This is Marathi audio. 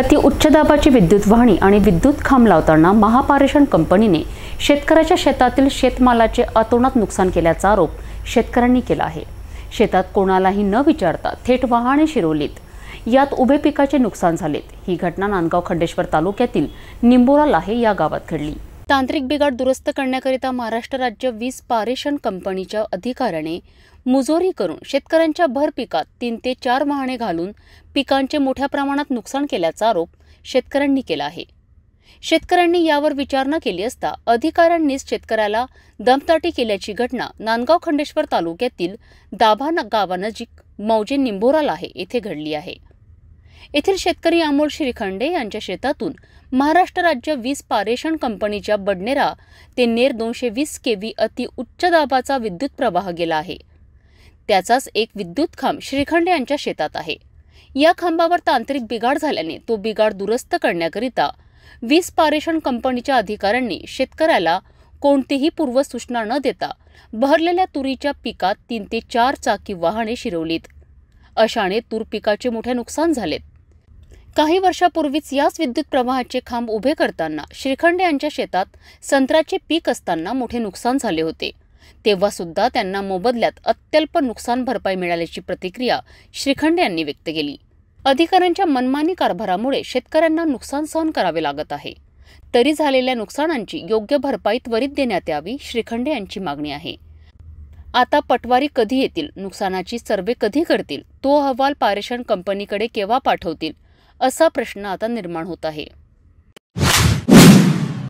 अति उच्च दाबाची विद्युत वाहणी आणि विद्युत खांब लावताना महापारेषण कंपनीने शेतकऱ्याच्या शेतातील शेतमालाचे अतोनात नुकसान केल्याचा आरोप शेतकऱ्यांनी केला आहे शेतात कोणालाही न विचारता थेट वाहने शिरवलीत यात उभे पिकाचे नुकसान झालेत ही घटना नांदगाव खंडेश्वर तालुक्यातील निंबोरा लाहे या गावात घडली तांत्रिक बिघाड दुरुस्त करण्याकरिता महाराष्ट्र राज्य वीज पारेषण कंपनीच्या अधिकाऱ्याने मुजोरी करून शेतकऱ्यांच्या भर पिकात तीन ते चार वाहने घालून पिकांचे मोठ्या प्रमाणात नुकसान केल्याचा आरोप शेतकऱ्यांनी केला आहे शेतकऱ्यांनी यावर विचारणा केली असता अधिकाऱ्यांनीच शेतकऱ्याला दमताटी केल्याची घटना नांदगाव खंडेश्वर तालुक्यातील दाभा गावानजीक मौजे निंभोराला आहे येथे घडली आहे येथील शेतकरी अमोल श्रीखंडे यांच्या शेतातून महाराष्ट्र राज्य वीज पारेषण कंपनीच्या बडनेरा ते नेर दोनशे वीस के व्ही अति उच्च दाबाचा विद्युत प्रवाह गेला आहे त्याचाच एक विद्युत खांब श्रीखंडे यांच्या शेतात आहे या खांबावर तांत्रिक बिघाड झाल्याने तो बिघाड दुरुस्त करण्याकरिता वीज पारेषण कंपनीच्या अधिकाऱ्यांनी शेतकऱ्याला कोणतीही पूर्वसूचना न देता बहरलेल्या तुरीच्या पिकात तीन ते चार चाकी वाहने शिरवलीत अशाने तूर पिकाचे मोठे नुकसान झालेत काही वर्षापूर्वीच याच विद्युत प्रवाहाचे खांब उभे करताना श्रीखंडे यांच्या शेतात संत्र्याचे पीक असताना मोठे नुकसान झाले होते तेव्हा सुद्धा त्यांना मोबदल्यात अत्यल्प नुकसान भरपाई मिळाल्याची प्रतिक्रिया श्रीखंडे यांनी व्यक्त केली अधिकाऱ्यांच्या मनमानी कारभारामुळे शेतकऱ्यांना नुकसान सहन करावे लागत आहे तरी झालेल्या नुकसानांची योग्य भरपाई त्वरित देण्यात यावी श्रीखंडे यांची मागणी आहे आता पटवारी कधी येतील नुकसानाची सर्वे कधी करतील तो अहवाल पारेषण कंपनीकडे केव्हा पाठवतील असा प्रश्न आता निर्माण होत आहे